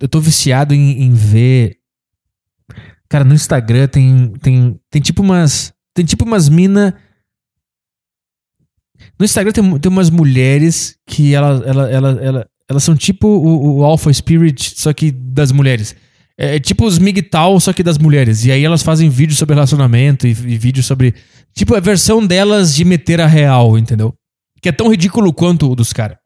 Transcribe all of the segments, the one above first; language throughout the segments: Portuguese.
Eu, tô viciado em, em, ver. Cara, no Instagram tem, tem, tem tipo umas. Tem tipo umas mina. No Instagram tem, tem umas mulheres que elas, ela ela ela elas são tipo o, o Alpha Spirit, só que das mulheres. É, é tipo os MGTOW, só que das mulheres. E aí elas fazem vídeos sobre relacionamento e, e sobre. Tipo, a versão delas de meter a real, entendeu? Que é tão ridículo quanto o dos caras.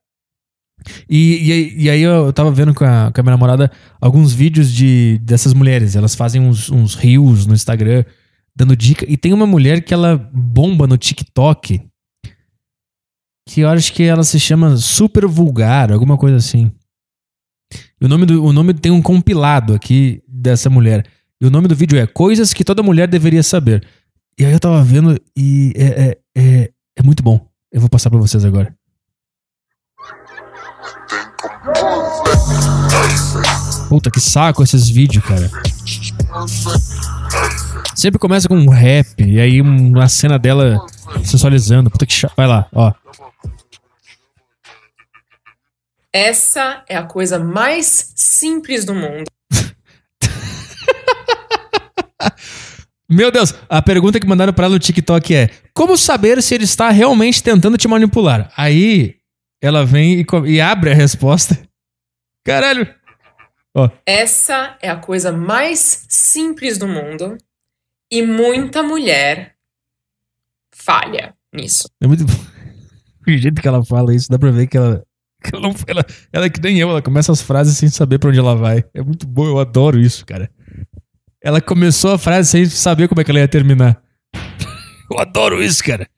E, e, e, aí eu tava vendo com a, com a minha namorada alguns vídeos de, dessas mulheres. Elas fazem uns, rios no Instagram dando dica. E tem uma mulher que ela bomba no TikTok. Que eu acho que ela se chama Super Vulgar, alguma coisa assim. E o nome do o nome tem um compilado aqui dessa mulher. E o nome do vídeo é Coisas que toda mulher deveria saber. E aí eu tava vendo e é, é, é, é muito bom. Eu vou passar para vocês agora. Puta que saco esses vídeos, cara. Sempre começa com um rap e aí uma cena dela sensualizando. Puta que chato. Vai lá, ó. Essa é a coisa mais simples do mundo. Meu Deus, a pergunta que mandaram para ela no TikTok é: Como saber se ele está realmente tentando te manipular? Aí ela vem e, e abre a resposta. Caralho! Essa é a coisa mais simples do mundo e muita mulher falha nisso. É muito bom. O jeito que ela fala isso, dá pra ver que ela. Que ela, não, ela, ela é que nem eu, ela começa as frases sem saber pra onde ela vai. É muito bom, eu adoro isso, cara. Ela começou a frase sem saber como é que ela ia terminar. eu adoro isso, cara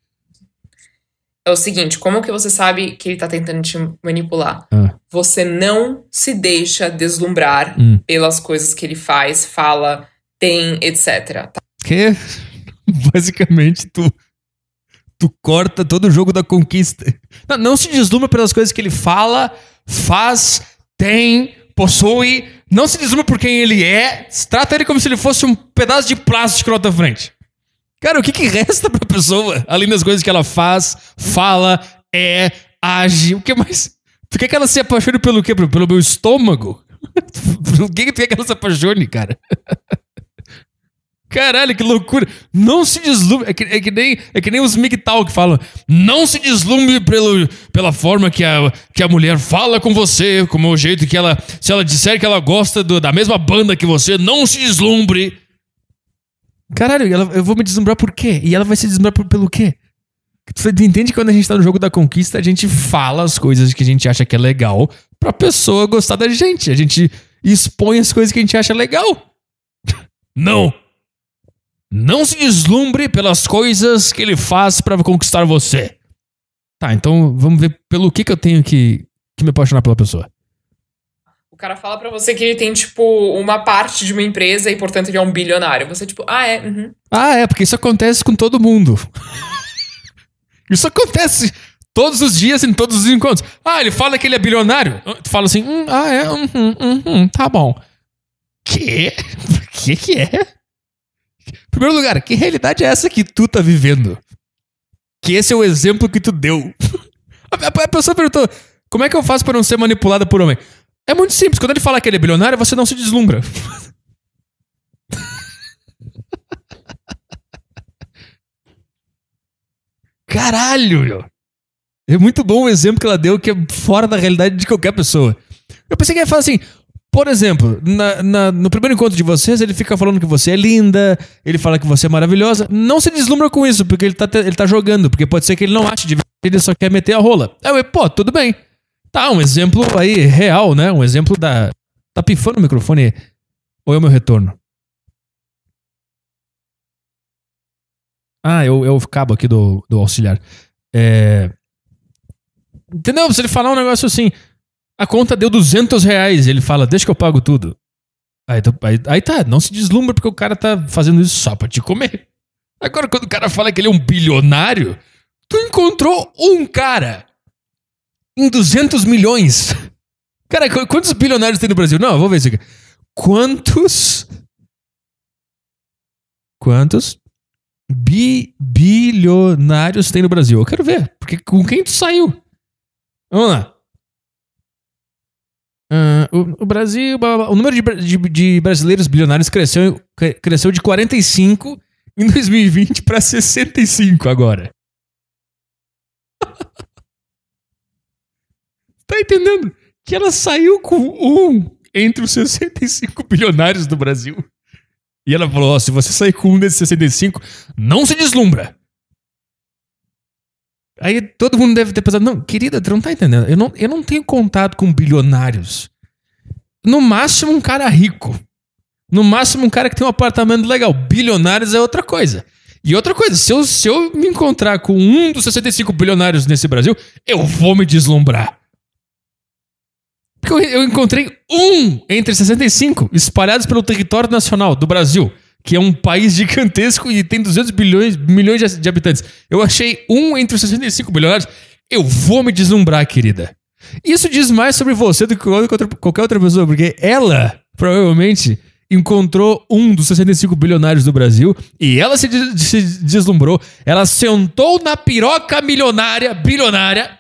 é o seguinte: como que você sabe que ele tá tentando te manipular? Ah. Você não se deixa deslumbrar hum. pelas coisas que ele faz, fala, tem, etc. Tá? Que basicamente tu tu corta todo o jogo da conquista. Não, não se deslumbra pelas coisas que ele fala, faz, tem, possui. Não se deslumbra por quem ele é. Trata ele como se ele fosse um pedaço de plástico na tua frente. Cara, o que, que resta pra pessoa, além das coisas que ela faz, fala, é, age, o que mais? Tu quer que ela se apaixone pelo quê? Pelo meu estômago? Por que tu quer que ela se apaixone, cara? Caralho, que loucura. Não se deslumbre. É que, é que, nem, é que nem os MGTOW que falam. Não se deslumbre pelo, pela forma que a, que a mulher fala com você, como o jeito que ela. Se ela disser que ela gosta do, da mesma banda que você, não se deslumbre. Caralho, ela, eu vou me deslumbrar por quê? E ela vai se deslumbrar por, pelo quê? Você entende que quando a gente tá no jogo da conquista, a gente fala as coisas que a gente acha que é legal pra pessoa gostar da gente. A gente expõe as coisas que a gente acha legal. Não! Não se deslumbre pelas coisas que ele faz para conquistar você. Tá, então vamos ver pelo que, que eu tenho que, que me apaixonar pela pessoa cara fala para você que ele tem, tipo, uma parte de uma empresa e, portanto, ele é um bilionário. Você, tipo, ah, é. Uhum. Ah, é, porque isso acontece com todo mundo. isso acontece todos os dias, em todos os encontros. Ah, ele fala que ele é bilionário. Ah, tu fala assim, hum, ah, é, uhum, uhum, tá bom. Que? O que que é? Em primeiro lugar, que realidade é essa que tu tá vivendo? Que esse é o exemplo que tu deu. A pessoa perguntou, como é que eu faço para não ser manipulada por homem? É muito simples. Quando ele fala que ele é bilionário, você não se deslumbra. Caralho, É muito bom o exemplo que ela deu, que é fora da realidade de qualquer pessoa. Eu pensei que ia falar assim. Por exemplo, na, na, no primeiro encontro de vocês, ele fica falando que você é linda, ele fala que você é maravilhosa. Não se deslumbra com isso, porque ele tá, ele tá jogando, porque pode ser que ele não ache de verdade, ele só quer meter a rola. Aí é, eu, pô, tudo bem. Tá, um exemplo aí real, né? Um exemplo da. Tá pifando o microfone ou é o meu retorno? Ah, eu, é eu é cabo aqui do, do auxiliar. É... Entendeu? Se ele falar um negócio assim, a conta deu 200 reais, ele fala, deixa que eu pago tudo. Aí, aí, aí tá, não se deslumbra porque o cara tá fazendo isso só pra te comer. Agora, quando o cara fala que ele é um bilionário, tu encontrou um cara em 200 milhões. Cara, quantos bilionários tem no Brasil? Não, vou ver isso aqui. Quantos. Quantos bi, bilionários tem no Brasil? Eu quero ver. Porque com quem tu saiu? Vamos lá. Uh, o, o, Brasil. Blá, blá, o número de, de, de, brasileiros bilionários cresceu, cresceu de 45 em 2020 para 65 agora. Tá entendendo? Que ela saiu com um entre os 65 bilionários do Brasil. E ela falou: oh, se você sair com um desses 65, não se deslumbra. Aí todo mundo deve ter pensado: não, querida, você não tá entendendo. Eu não, eu não tenho contato com bilionários. No máximo, um cara rico. No máximo, um cara que tem um apartamento legal. Bilionários é outra coisa. E outra coisa, se eu, se eu me encontrar com um dos 65 bilionários nesse Brasil, eu vou me deslumbrar. Porque eu encontrei um entre 65 espalhados pelo território nacional do Brasil, que é um país gigantesco e tem 200 bilhões, milhões de, de habitantes. Eu achei um entre 65 bilionários. Eu vou me deslumbrar, querida. Isso diz mais sobre você do que qualquer outra pessoa, porque ela provavelmente encontrou um dos 65 bilionários do Brasil e ela se, des se deslumbrou. Ela sentou na piroca milionária, bilionária,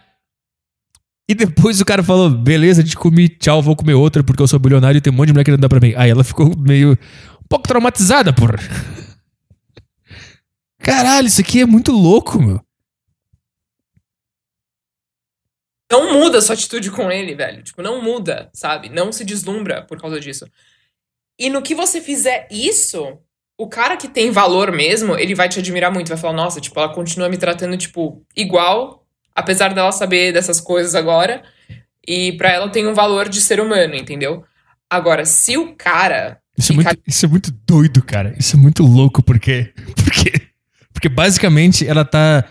e depois o cara falou: beleza, te comi, tchau, vou comer outra porque eu sou bilionário e tem um monte de mulher querendo dar pra mim. Aí ela ficou meio. um pouco traumatizada, porra. Caralho, isso aqui é muito louco, meu. Não muda sua atitude com ele, velho. Tipo, não muda, sabe? Não se deslumbra por causa disso. E no que você fizer isso, o cara que tem valor mesmo, ele vai te admirar muito, vai falar, nossa, tipo, ela continua me tratando, tipo, igual apesar dela saber dessas coisas agora, e para ela tem um valor de ser humano, entendeu? Agora, se o cara. Isso, fica... é muito, isso é muito doido, cara. Isso é muito louco, porque. Porque, porque basicamente ela tá.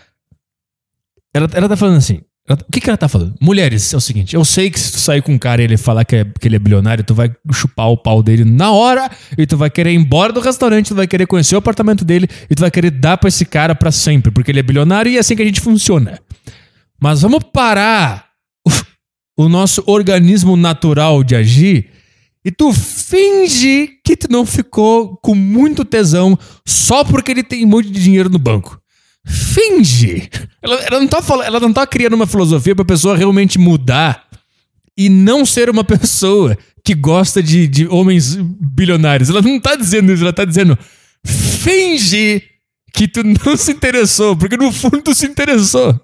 Ela, ela tá falando assim. Ela, o que, que ela tá falando? Mulheres, é o seguinte: eu sei que se tu sair com um cara e ele falar que, é, que ele é bilionário, tu vai chupar o pau dele na hora e tu vai querer ir embora do restaurante, tu vai querer conhecer o apartamento dele e tu vai querer dar pra esse cara pra sempre, porque ele é bilionário e é assim que a gente funciona. Mas vamos parar o nosso organismo natural de agir e tu finge que tu não ficou com muito tesão só porque ele tem um monte de dinheiro no banco. Finge! Ela, ela não, tá falando, ela não tá criando uma filosofia pra pessoa realmente mudar e não ser uma pessoa que gosta de, de homens bilionários. Ela não tá dizendo isso, ela tá dizendo finge que tu não se interessou, porque no fundo tu se interessou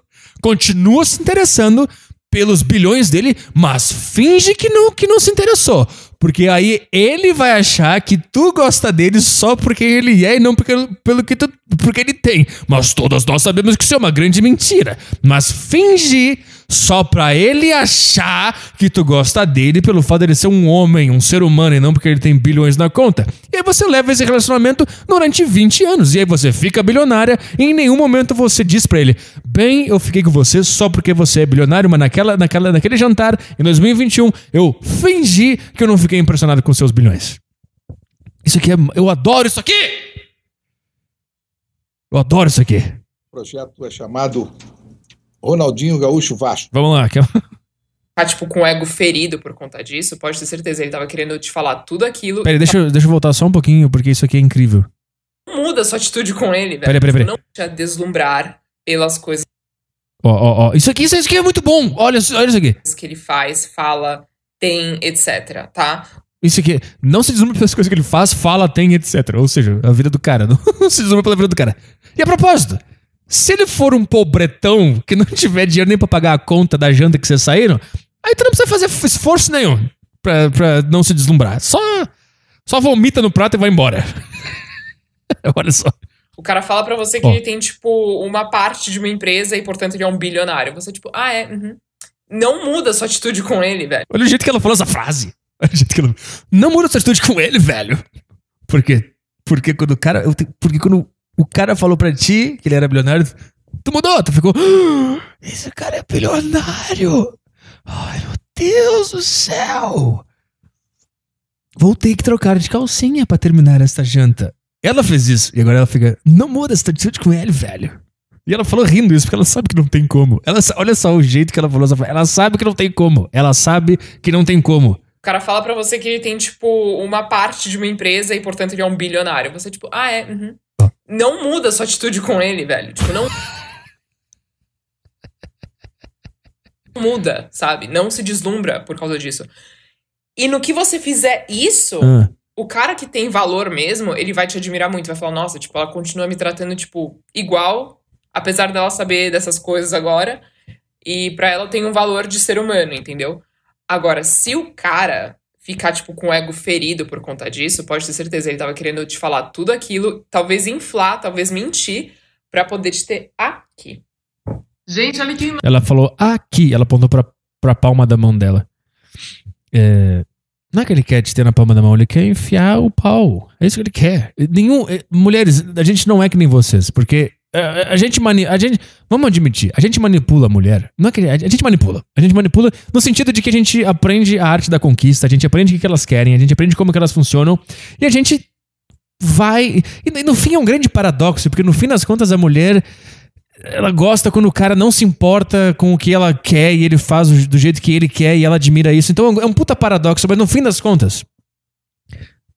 continua se interessando pelos bilhões dele, mas finge que não, que não se interessou. Porque aí ele vai achar que tu gosta dele só porque ele é e não porque, pelo que tu porque ele tem, mas todas nós sabemos que isso é uma grande mentira. Mas finge só para ele achar que tu gosta dele pelo fato de ele ser um homem, um ser humano e não porque ele tem bilhões na conta. E aí você leva esse relacionamento durante 20 anos e aí você fica bilionária e em nenhum momento você diz para ele: "Bem, eu fiquei com você só porque você é bilionário, mas naquela, naquela naquele jantar em 2021 eu fingi que eu não fiquei impressionado com seus bilhões". Isso aqui é eu adoro isso aqui. Eu adoro isso aqui. O projeto é chamado Ronaldinho Gaúcho Vasco. Vamos lá. Que... Tá, tipo, com o ego ferido por conta disso, pode ter certeza. Ele tava querendo te falar tudo aquilo. Peraí, deixa, eu, deixa eu voltar só um pouquinho, porque isso aqui é incrível. Muda sua atitude com ele, velho. Peraí, peraí, peraí. Não te deslumbrar pelas coisas. Ó, ó, ó. Isso aqui, isso aqui é muito bom. Olha, olha isso aqui. Que ele faz, fala, tem, etc, tá? Isso aqui. Não se deslumbra pelas coisas que ele faz, fala, tem, etc. Ou seja, a vida do cara. Não, se deslumbra pela vida do cara. E a propósito, se ele for um pobretão que não tiver dinheiro nem pra pagar a conta da janta que vocês saíram, aí tu não precisa fazer esforço nenhum pra, pra não se deslumbrar. Só, só vomita no prato e vai embora. Olha só. O cara fala para você que oh. ele tem, tipo, uma parte de uma empresa e, portanto, ele é um bilionário. Você, tipo, ah, é. Uhum. Não muda a sua atitude com ele, velho. Olha o jeito que ela falou essa frase. Não muda sua atitude com ele, velho. Por quê? Porque quando o cara. Porque quando o cara falou pra ti que ele era bilionário, tu mudou, tu ficou. Ah, esse cara é bilionário! Ai, meu Deus do céu! Vou ter que trocar de calcinha para terminar esta janta. Ela fez isso, e agora ela fica. Não muda essa atitude com ele, velho. E ela falou rindo isso, porque ela sabe que não tem como. Ela, olha só o jeito que ela falou. Ela sabe que não tem como. Ela sabe que não tem como cara fala para você que ele tem, tipo, uma parte de uma empresa e, portanto, ele é um bilionário. Você, tipo, ah, é, uhum. Ah. Não muda sua atitude com ele, velho. Tipo, não. muda, sabe? Não se deslumbra por causa disso. E no que você fizer isso, ah. o cara que tem valor mesmo, ele vai te admirar muito, vai falar, nossa, tipo, ela continua me tratando, tipo, igual, apesar dela saber dessas coisas agora. E para ela tem um valor de ser humano, entendeu? Agora, se o cara ficar, tipo, com o ego ferido por conta disso, pode ter certeza, ele tava querendo te falar tudo aquilo, talvez inflar, talvez mentir, para poder te ter aqui. Gente, olha que. Ela falou aqui, ela apontou pra, pra palma da mão dela. É, não é que ele quer te ter na palma da mão, ele quer enfiar o pau. É isso que ele quer. Nenhum, é, mulheres, a gente não é que nem vocês, porque é, é, a, gente mani a gente Vamos admitir, a gente manipula a mulher. Não é que, a gente manipula. A gente manipula no sentido de que a gente aprende a arte da conquista, a gente aprende o que elas querem, a gente aprende como que elas funcionam e a gente vai. E no fim é um grande paradoxo, porque no fim das contas a mulher ela gosta quando o cara não se importa com o que ela quer e ele faz do jeito que ele quer e ela admira isso. Então é um é puta paradoxo, mas no fim das contas,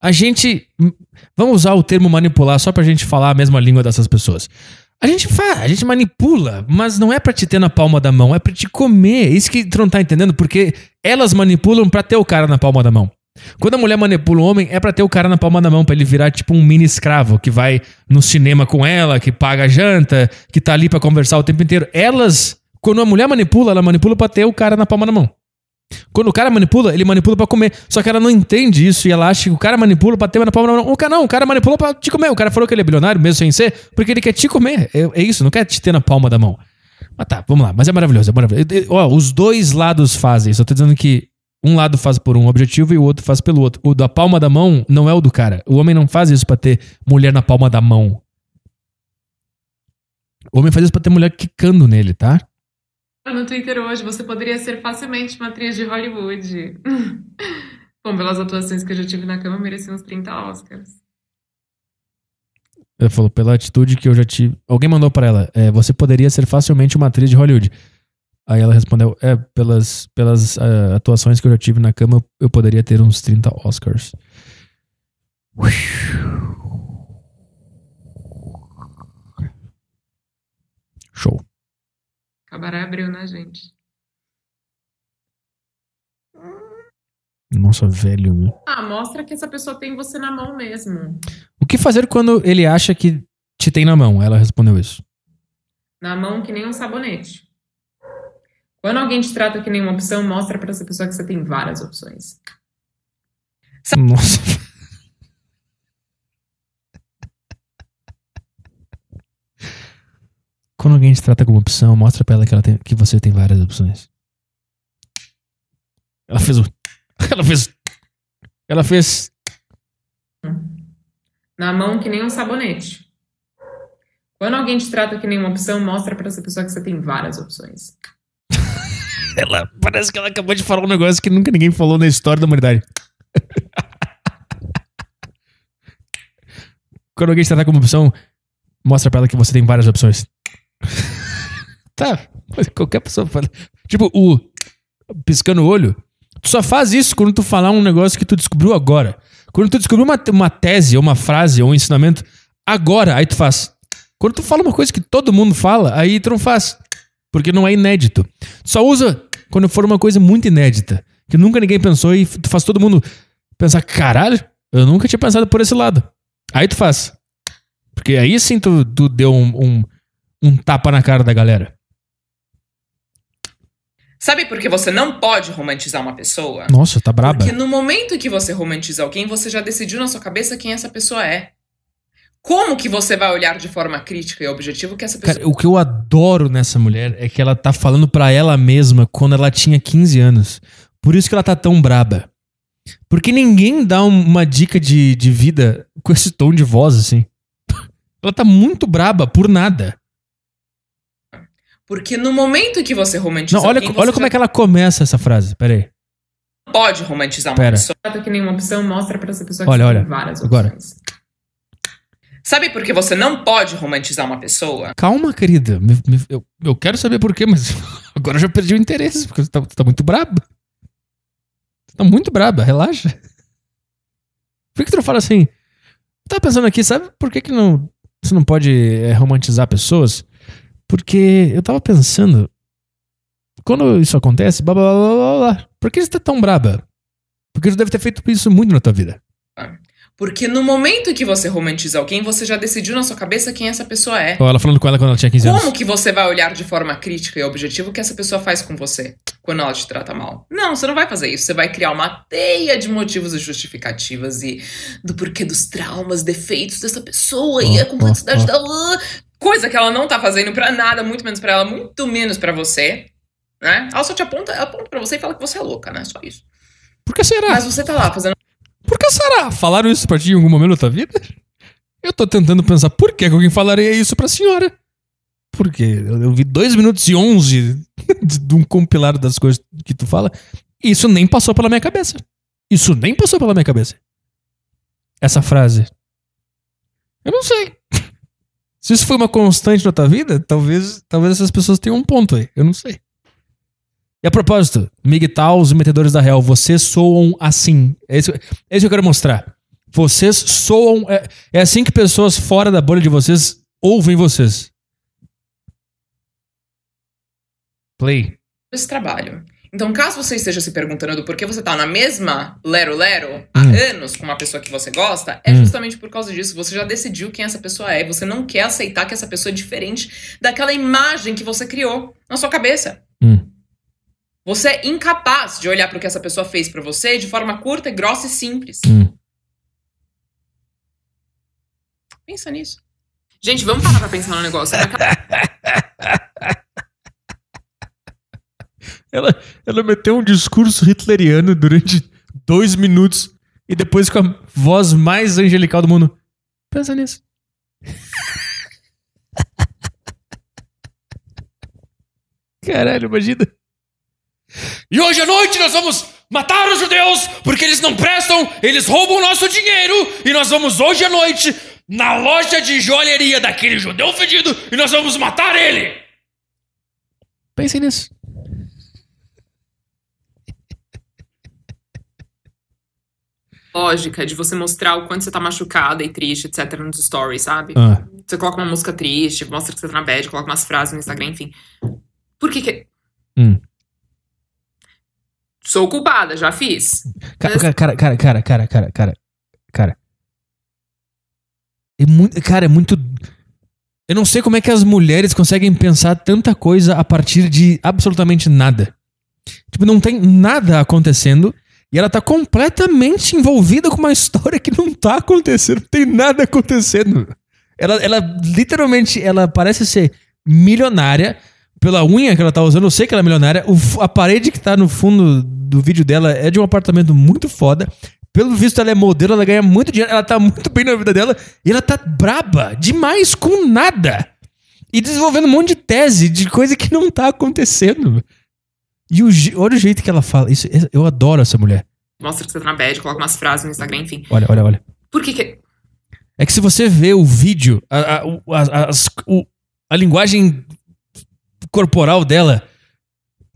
a gente. Vamos usar o termo manipular só pra gente falar a mesma língua dessas pessoas. A gente faz, a gente manipula, mas não é para te ter na palma da mão, é para te comer. É isso que tu não tá entendendo, porque elas manipulam para ter o cara na palma da mão. Quando a mulher manipula o homem, é para ter o cara na palma da mão, para ele virar tipo um mini escravo que vai no cinema com ela, que paga a janta, que tá ali para conversar o tempo inteiro. Elas, quando a mulher manipula, ela manipula para ter o cara na palma da mão. Quando o cara manipula, ele manipula para comer. Só que ela não entende isso e ela acha que o cara manipula pra ter uma palma na mão. O cara não, o cara manipula pra te comer. O cara falou que ele é bilionário, mesmo sem ser, porque ele quer te comer. É, é isso, não quer te ter na palma da mão. Mas tá, vamos lá. Mas é maravilhoso, é maravilhoso. Ó, os dois lados fazem isso. Eu tô dizendo que um lado faz por um objetivo e o outro faz pelo outro. O da palma da mão não é o do cara. O homem não faz isso para ter mulher na palma da mão. O homem faz isso pra ter mulher quicando nele, tá? no Twitter hoje, você poderia ser facilmente uma atriz de Hollywood. Bom, pelas atuações que eu já tive na cama, eu mereci uns 30 Oscars. Ela falou, pela atitude que eu já tive. Alguém mandou para ela, é, você poderia ser facilmente uma atriz de Hollywood. Aí ela respondeu, é, pelas, pelas uh, atuações que eu já tive na cama, eu poderia ter uns 30 Oscars. Show. Cabaré abriu né, gente. Nossa, velho. Ah, mostra que essa pessoa tem você na mão mesmo. O que fazer quando ele acha que te tem na mão? Ela respondeu isso. Na mão que nem um sabonete. Quando alguém te trata que nem uma opção, mostra para essa pessoa que você tem várias opções. Nossa. Quando alguém te trata como opção, mostra pra ela que, ela tem, que você tem várias opções. Ela fez o. Ela fez. Ela fez. Na mão que nem um sabonete. Quando alguém te trata que nem uma opção, mostra pra essa pessoa que você tem várias opções. ela parece que ela acabou de falar um negócio que nunca ninguém falou na história da humanidade. Quando alguém te trata como opção, mostra pra ela que você tem várias opções. tá, qualquer pessoa fala. Tipo, o piscando o olho. Tu só faz isso quando tu falar um negócio que tu descobriu agora. Quando tu descobriu uma, uma tese, ou uma frase, ou um ensinamento, agora, aí tu faz. Quando tu fala uma coisa que todo mundo fala, aí tu não faz. Porque não é inédito. Tu só usa quando for uma coisa muito inédita. Que nunca ninguém pensou e tu faz todo mundo pensar, caralho, eu nunca tinha pensado por esse lado. Aí tu faz. Porque aí sim tu, tu deu um, um um tapa na cara da galera. Sabe por que você não pode romantizar uma pessoa? Nossa, tá braba. Porque no momento que você romantiza alguém, você já decidiu na sua cabeça quem essa pessoa é. Como que você vai olhar de forma crítica e objetiva que essa pessoa... Cara, o que eu adoro nessa mulher é que ela tá falando para ela mesma quando ela tinha 15 anos. Por isso que ela tá tão braba. Porque ninguém dá uma dica de, de vida com esse tom de voz, assim. Ela tá muito braba por nada. Porque no momento que você romantiza Não, olha, alguém, olha como é que ela começa essa frase, peraí. Pode romantizar Pera. uma pessoa. que nenhuma opção mostra para essa pessoa que olha, olha. várias Agora. opções. Agora. Sabe por que você não pode romantizar uma pessoa? Calma, querida. Me, me, eu, eu quero saber por quê, mas agora eu já perdi o interesse, porque você tá, você tá muito braba. Você tá muito braba, relaxa. Por que, que tu não fala assim? Tá pensando aqui, sabe por que, que não, você não pode é, romantizar pessoas? Porque eu tava pensando, quando isso acontece, blá blá blá blá blá, por que você tá tão braba? Porque você deve ter feito isso muito na tua vida. É. Porque no momento que você romantiza alguém, você já decidiu na sua cabeça quem essa pessoa é. Ou ela falando com ela quando ela tinha 15 Como anos. Como que você vai olhar de forma crítica e objetiva o que essa pessoa faz com você quando ela te trata mal? Não, você não vai fazer isso. Você vai criar uma teia de motivos e justificativas e do porquê dos traumas, defeitos dessa pessoa oh, e ah, a complexidade oh, oh. da. Coisa que ela não tá fazendo para nada, muito menos para ela, muito menos para você, né? Ela só te aponta, aponta para você e fala que você é louca, né? Só isso. Por que será? Mas você tá lá fazendo. Por que será? Falaram isso pra ti em algum momento da tua vida? Eu tô tentando pensar por que alguém falaria isso pra senhora. Porque eu vi 2 minutos e 11 de um compilado das coisas que tu fala. E isso nem passou pela minha cabeça. Isso nem passou pela minha cabeça. Essa frase. Eu não sei. Se isso foi uma constante na tua vida, talvez, talvez essas pessoas tenham um ponto aí. Eu não sei. E a propósito, MGTOW, os metedores da real, vocês soam assim. É isso, é isso que eu quero mostrar. Vocês soam. É, é assim que pessoas fora da bolha de vocês ouvem vocês. Play. Esse trabalho. Então, caso você esteja se perguntando do porquê você tá na mesma Lero Lero há hum. anos com uma pessoa que você gosta, é hum. justamente por causa disso. Você já decidiu quem essa pessoa é. Você não quer aceitar que essa pessoa é diferente daquela imagem que você criou na sua cabeça. Hum. Você é incapaz de olhar para o que essa pessoa fez para você de forma curta, grossa e simples. Hum. Pensa nisso. Gente, vamos parar pra pensar no negócio. Ela, ela meteu um discurso hitleriano durante dois minutos e depois com a voz mais angelical do mundo. Pensa nisso. Caralho, imagina. E hoje à noite nós vamos matar os judeus porque eles não prestam, eles roubam nosso dinheiro e nós vamos hoje à noite na loja de joalheria daquele judeu fedido e nós vamos matar ele. Pensem nisso. lógica de você mostrar o quanto você tá machucada e triste, etc, nos stories, sabe? Ah. Você coloca uma música triste, mostra que você tá na bad, coloca umas frases no Instagram, enfim. Por que que... Hum. Sou culpada, já fiz. Cara, Mas... cara, cara, cara, cara, cara, cara, cara. É muito, cara, é muito... Eu não sei como é que as mulheres conseguem pensar tanta coisa a partir de absolutamente nada. Tipo, não tem nada acontecendo e ela tá completamente envolvida com uma história que não tá acontecendo, não tem nada acontecendo. Ela, ela literalmente, ela parece ser milionária pela unha que ela tá usando, eu sei que ela é milionária. O, a parede que tá no fundo do vídeo dela é de um apartamento muito foda. Pelo visto, ela é modelo, ela ganha muito dinheiro, ela tá muito bem na vida dela e ela tá braba demais com nada. E desenvolvendo um monte de tese de coisa que não tá acontecendo. E o, olha o jeito que ela fala. Isso, eu adoro essa mulher. Mostra que você tá na bad, coloca umas frases no Instagram, enfim. Olha, olha, olha. Por que que... É que se você vê o vídeo, a, a, a, a, linguagem corporal dela,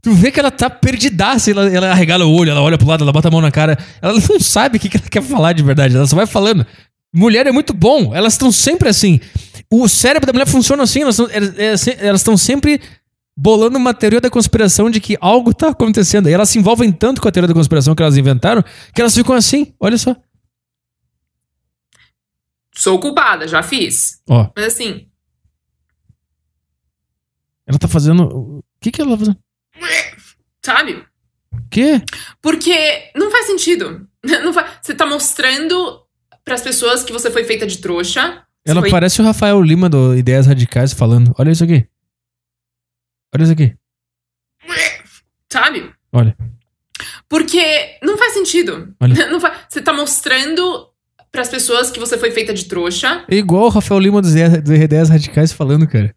tu vê que ela tá perdidaça. Ela, ela arregala o olho, ela olha pro lado, ela bota a mão na cara. Ela não sabe o que, que ela quer falar de verdade. Ela só vai falando. Mulher é muito bom. Elas estão sempre assim. O cérebro da mulher funciona assim. Elas é, é, é, estão sempre bolando uma teoria da conspiração de que algo está acontecendo. E elas se envolvem tanto com a teoria da conspiração que elas inventaram, que elas ficam assim, olha só. Sou culpada, já fiz. Ó. Mas assim. Ela tá fazendo. O que que ela tá fazendo? Sabe? O quê? Porque não faz sentido. Não faz... Você tá mostrando para as pessoas que você foi feita de trouxa. Ela foi... parece o Rafael Lima do Ideias Radicais falando: olha isso aqui. Olha isso aqui. Sabe? Olha. Porque não faz sentido. Olha. Faz... Você tá mostrando para as pessoas que você foi feita de trouxa. É igual o Rafael Lima dos R10 Radicais falando, cara.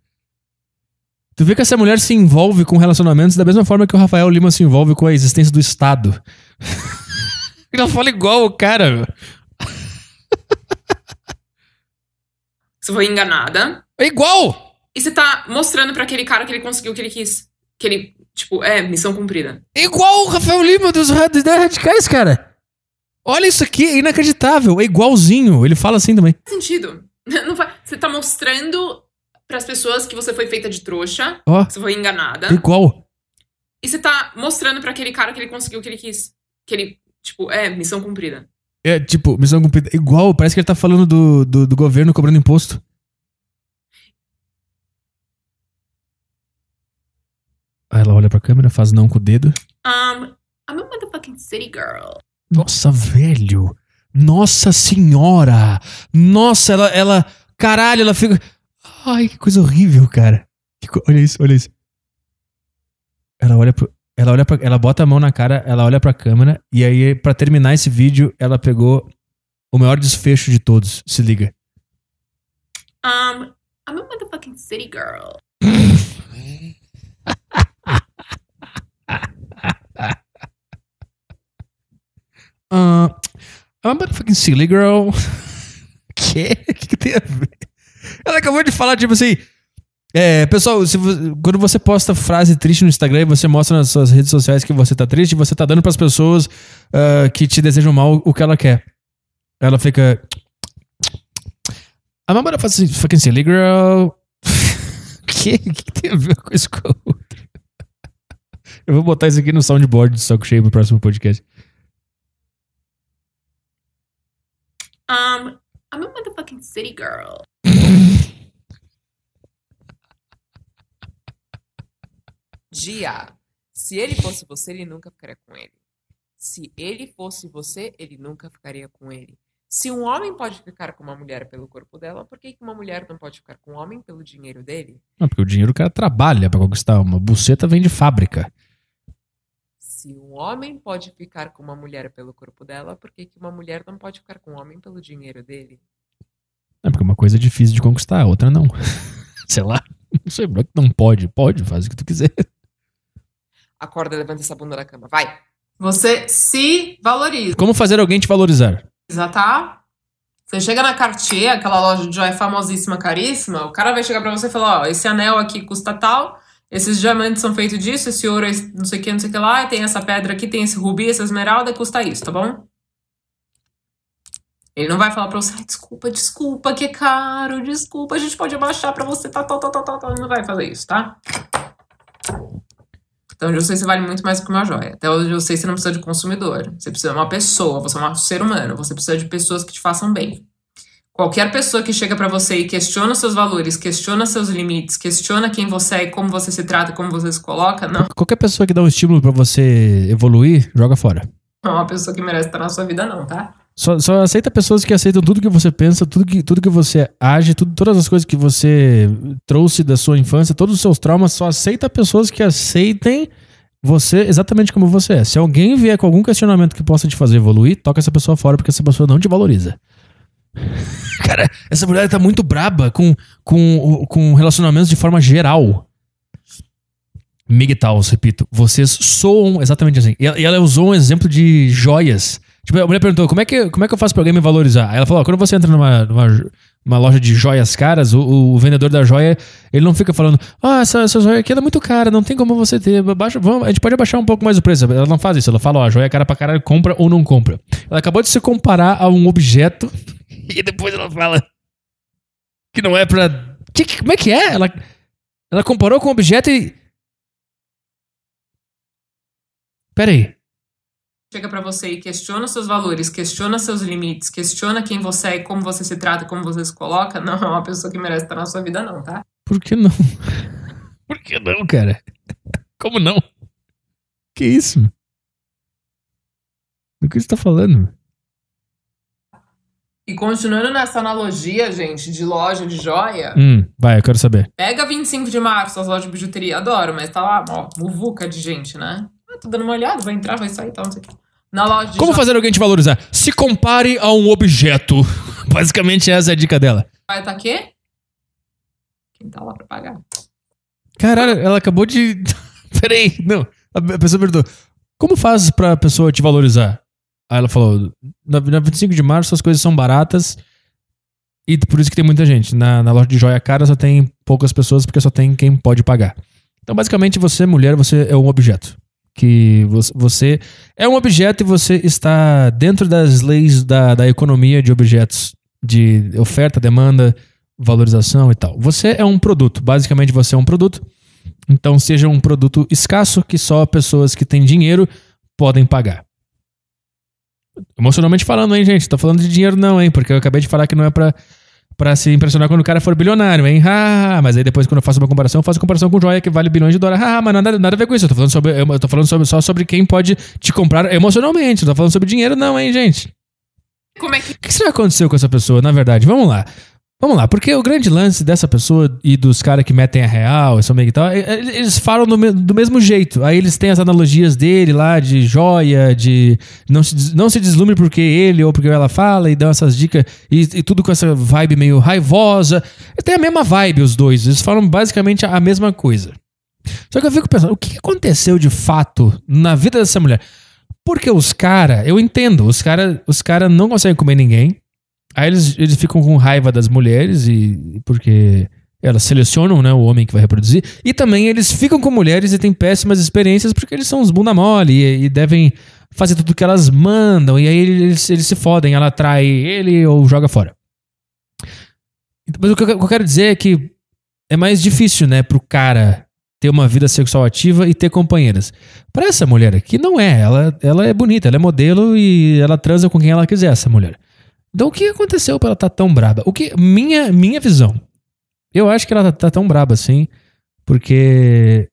Tu vê que essa mulher se envolve com relacionamentos da mesma forma que o Rafael Lima se envolve com a existência do Estado. Ela fala igual o cara, Você foi enganada. É igual! E você tá mostrando para aquele cara que ele conseguiu o que ele quis. Que ele, tipo, é, missão cumprida. Igual o Rafael Lima dos Ideias Radicais, cara. Olha isso aqui, é inacreditável. É igualzinho. Ele fala assim também. Faz sentido. Não faz... Você tá mostrando para as pessoas que você foi feita de trouxa, oh, que você foi enganada. Igual. E você tá mostrando para aquele cara que ele conseguiu o que ele quis. Que ele, tipo, é, missão cumprida. É, tipo, missão cumprida. Igual, parece que ele tá falando do, do, do governo cobrando imposto. Aí ela olha pra câmera, faz não com o dedo. Um, I'm a motherfucking city girl. Nossa, velho. Nossa senhora. Nossa, ela, ela. Caralho, ela fica. Ai, que coisa horrível, cara. Olha isso, olha isso. Ela olha pro. Ela, olha pra, ela bota a mão na cara, ela olha pra câmera, e aí, para terminar esse vídeo, ela pegou o maior desfecho de todos. Se liga. Um, I'm a motherfucking city girl. I'm ah, a fucking silly girl. que? O que, que tem a ver? Ela acabou de falar, tipo assim. É, pessoal, quando você posta frase triste no Instagram e você mostra nas suas redes sociais que você tá triste, você tá dando pras pessoas uh, que te desejam mal o que ela quer. Ela fica. I'm ah, assim, fucking silly girl. que? que tem a ver com isso? Eu vou botar isso aqui no soundboard do Saco Cheio pro próximo podcast. Um, I'm a motherfucking city girl. Dia, se ele fosse você, ele nunca ficaria com ele. Se ele fosse você, ele nunca ficaria com ele. Se um homem pode ficar com uma mulher pelo corpo dela, por que uma mulher não pode ficar com um homem pelo dinheiro dele? Não, porque o dinheiro o cara trabalha para conquistar. Uma buceta vem de fábrica se um homem pode ficar com uma mulher pelo corpo dela, por que, que uma mulher não pode ficar com um homem pelo dinheiro dele? É porque uma coisa é difícil de conquistar, a outra não. sei lá, não sei, que não pode, pode, faz o que tu quiser. Acorda, levanta essa bunda da cama, vai. Você se valoriza. Como fazer alguém te valorizar? Tá? Você chega na Cartier, aquela loja de joia famosíssima, caríssima, o cara vai chegar pra você e falar, ó, esse anel aqui custa tal, esses diamantes são feitos disso, esse ouro é não sei o que, não sei o que lá, tem essa pedra aqui, tem esse rubi, essa esmeralda, custa isso, tá bom? Ele não vai falar pra você, ah, desculpa, desculpa, que é caro, desculpa, a gente pode abaixar pra você, tá, tá, tá, tá, tá, tá. Ele não vai fazer isso, tá? Então, hoje eu sei se vale muito mais que uma joia. Até hoje eu sei você não precisa de consumidor. Você precisa de uma pessoa, você é um ser humano. Você precisa de pessoas que te façam bem. Qualquer pessoa que chega para você e questiona seus valores, questiona seus limites, questiona quem você é e como você se trata, como você se coloca, não. Qualquer pessoa que dá um estímulo para você evoluir, joga fora. Não é uma pessoa que merece estar na sua vida, não, tá? Só, só, aceita pessoas que aceitam tudo que você pensa, tudo que, tudo que você age, tudo, todas as coisas que você trouxe da sua infância, todos os seus traumas. Só aceita pessoas que aceitem você exatamente como você é. Se alguém vier com algum questionamento que possa te fazer evoluir, toca essa pessoa fora porque essa pessoa não te valoriza. Cara, essa mulher tá muito braba com, com, com relacionamentos de forma geral. MGTOWs, repito, vocês soam exatamente assim. E ela usou um exemplo de joias. Tipo, a mulher perguntou, como é que, como é que eu faço pra alguém me valorizar? Aí ela falou, quando você entra numa, numa, numa, loja de joias caras, o, o vendedor da joia, ele não fica falando, ah, essa, essa joia aqui é muito cara, não tem como você ter, baixa, vamos, a gente pode abaixar um pouco mais o preço. Ela não faz isso, ela fala, ó, a joia é cara pra caralho, compra ou não compra. Ela acabou de se comparar a um objeto e depois ela fala que não é pra. Que, que, como é que é? Ela, ela comparou com um objeto e. Peraí. Chega para você e questiona seus valores, questiona seus limites, questiona quem você é como você se trata, como você se coloca. Não é uma pessoa que merece estar na sua vida, não, tá? Por que não? Por que não, cara? Como não? Que isso? Do que você tá falando? E continuando nessa analogia, gente, de loja de joia. Hum, vai, eu quero saber. Pega 25 de março as lojas de bijuteria, adoro, mas tá lá, ó, muvuca de gente, né? Ah, tô dando uma olhada, vai entrar, vai sair, tal, tá, não sei o quê. Na loja de Como joia, fazer alguém te valorizar? Se compare a um objeto. Basicamente, essa é a dica dela. Vai tá quê? Quem tá lá pra pagar? Caralho, ela acabou de. Peraí, não. A pessoa perguntou: Como faz pra pessoa te valorizar? Aí ela falou: na, 25 de março as coisas são baratas e por isso que tem muita gente. Na, na loja de joia cara só tem poucas pessoas porque só tem quem pode pagar. Então, basicamente, você, mulher, você é um objeto. Que você, você é um objeto e você está dentro das leis da, da economia de objetos, de oferta, demanda, valorização e tal. Você é um produto. Basicamente, você é um produto. Então, seja um produto escasso que só pessoas que têm dinheiro podem pagar. Emocionalmente falando, hein, gente? Tô falando de dinheiro, não, hein? Porque eu acabei de falar que não é pra, pra se impressionar quando o cara for bilionário, hein? Ha, mas aí depois, quando eu faço uma comparação, eu faço comparação com joia que vale bilhões de dólares. Ah, mas nada, nada a ver com isso. Eu tô falando, sobre, eu tô falando sobre, só sobre quem pode te comprar emocionalmente. Não tô falando sobre dinheiro, não, hein, gente? Como é que. O que será que aconteceu com essa pessoa, na verdade? Vamos lá. Vamos lá, porque o grande lance dessa pessoa e dos caras que metem a real, esse meio e tal, é, é, eles falam do, do, mesmo jeito. Aí eles têm as analogias dele lá, de joia, de não se, não se deslumbre porque ele ou porque ela fala, e dão essas dicas, e, e tudo com essa vibe meio raivosa. É, tem a mesma vibe os dois, eles falam basicamente a mesma coisa. Só que eu fico pensando, o que aconteceu de fato na vida dessa mulher? Porque os caras, eu entendo, os caras os cara não conseguem comer ninguém, Aí eles, eles ficam com raiva das mulheres, e porque elas selecionam né, o homem que vai reproduzir. E também eles ficam com mulheres e têm péssimas experiências porque eles são uns bunda mole e, e devem fazer tudo que elas mandam. E aí eles, eles se fodem, ela atrai ele ou joga fora. Então, mas o que eu quero dizer é que é mais difícil, né, pro cara ter uma vida sexual ativa e ter companheiras. Para essa mulher aqui, não é. Ela, ela é bonita, ela é modelo e ela transa com quem ela quiser, essa mulher. Então o que aconteceu para ela estar tá tão braba? O que minha minha visão. Eu acho que ela tá, tá tão braba assim porque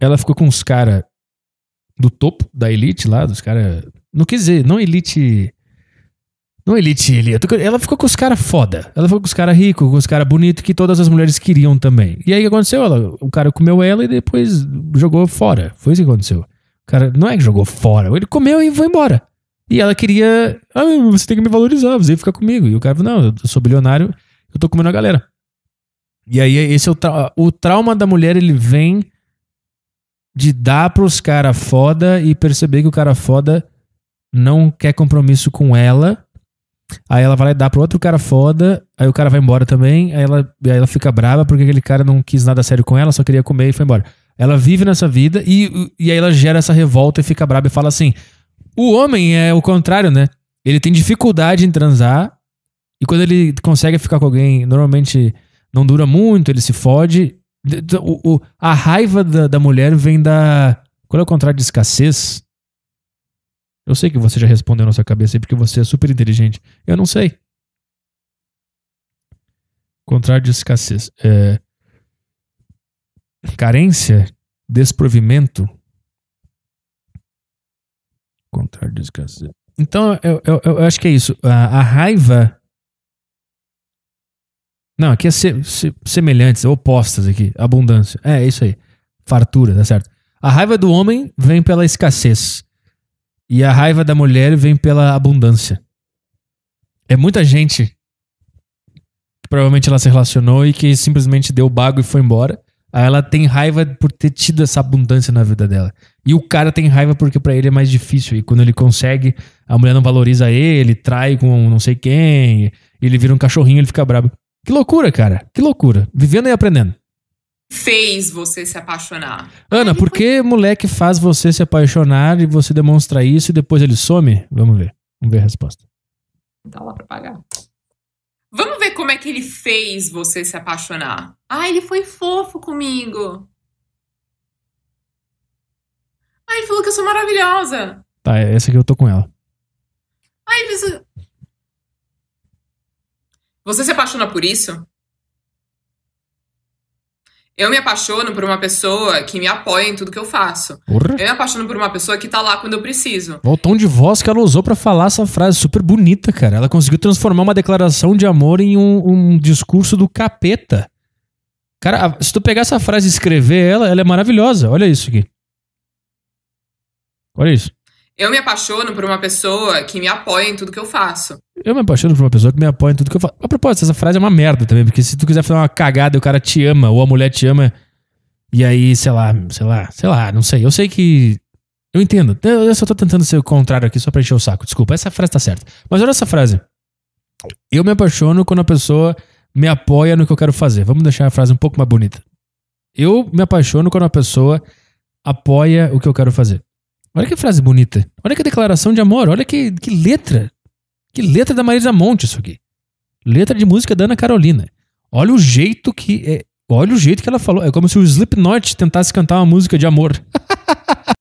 ela ficou com os cara do topo da elite lá, dos cara, não quer dizer, não elite não elite, elite. ela ficou com os cara foda. Ela ficou com os cara rico, com os cara bonito que todas as mulheres queriam também. E aí o que aconteceu? Ela, o cara comeu ela e depois jogou fora. Foi isso que aconteceu. O cara não é que jogou fora, ele comeu e foi embora. E ela queria, ah, você tem que me valorizar, você tem que ficar comigo. E o cara falou, não, eu sou bilionário, eu tô comendo a galera. E aí esse é o, tra o trauma da mulher, ele vem de dar pros cara foda e perceber que o cara foda não quer compromisso com ela. Aí ela vai lá e dá pro outro cara foda, aí o cara vai embora também, aí ela, aí ela fica brava porque aquele cara não quis nada sério com ela, só queria comer e foi embora. Ela vive nessa vida e, e aí ela gera essa revolta e fica brava e fala assim: o homem é o contrário, né? Ele tem dificuldade em transar. E quando ele consegue ficar com alguém, normalmente não dura muito, ele se fode. O, o, a raiva da, da mulher vem da. Qual é o contrário de escassez? Eu sei que você já respondeu na sua cabeça aí porque você é super inteligente. Eu não sei. Contrário de escassez. É... Carência, desprovimento, de escassez. Então, eu, eu, eu, acho que é isso. A, a raiva. Não, aqui é se, se, semelhantes, opostas aqui. Abundância. É, é, isso aí. Fartura, tá certo. A raiva do homem vem pela escassez. E a raiva da mulher vem pela abundância. É muita gente que provavelmente ela se relacionou e que simplesmente deu bago e foi embora. Aí ela tem raiva por ter tido essa abundância na vida dela. E o cara tem raiva porque para ele é mais difícil. E quando ele consegue, a mulher não valoriza ele, trai com não sei quem, ele vira um cachorrinho, ele fica brabo. Que loucura, cara. Que loucura. Vivendo e aprendendo. Fez você se apaixonar. Ana, por que moleque faz você se apaixonar e você demonstra isso e depois ele some? Vamos ver. Vamos ver a resposta. Tá lá pra pagar. Vamos ver como é que ele fez você se apaixonar. Ah, ele foi fofo comigo ele falou que eu sou maravilhosa. Tá, é essa aqui eu tô com ela. Ai, você. Você se apaixona por isso? Eu me apaixono por uma pessoa que me apoia em tudo que eu faço. Porra. Eu me apaixono por uma pessoa que tá lá quando eu preciso. Olha o tom de voz que ela usou para falar essa frase super bonita, cara. Ela conseguiu transformar uma declaração de amor em um, um discurso do capeta. Cara, se tu pegar essa frase e escrever ela, ela é maravilhosa. Olha isso aqui. Olha isso. Eu me apaixono por uma pessoa que me apoia em tudo que eu faço. Eu me apaixono por uma pessoa que me apoia em tudo que eu faço. A propósito, essa frase é uma merda também, porque se tu quiser fazer uma cagada e o cara te ama, ou a mulher te ama, e aí, sei lá, sei lá, sei lá, não sei. Eu sei que. Eu entendo. Eu só tô tentando ser o contrário aqui, só pra encher o saco. Desculpa, essa frase tá certa. Mas olha essa frase. Eu me apaixono quando a pessoa me apoia no que eu quero fazer. Vamos deixar a frase um pouco mais bonita. Eu me apaixono quando a pessoa apoia o que eu quero fazer. Olha que frase bonita. Olha que declaração de amor. Olha que, que letra. Que letra da Marisa Monte isso aqui. Letra de música da Ana Carolina. Olha o jeito que é, olha o jeito que ela falou. É como se o Slipknot tentasse cantar uma música de amor.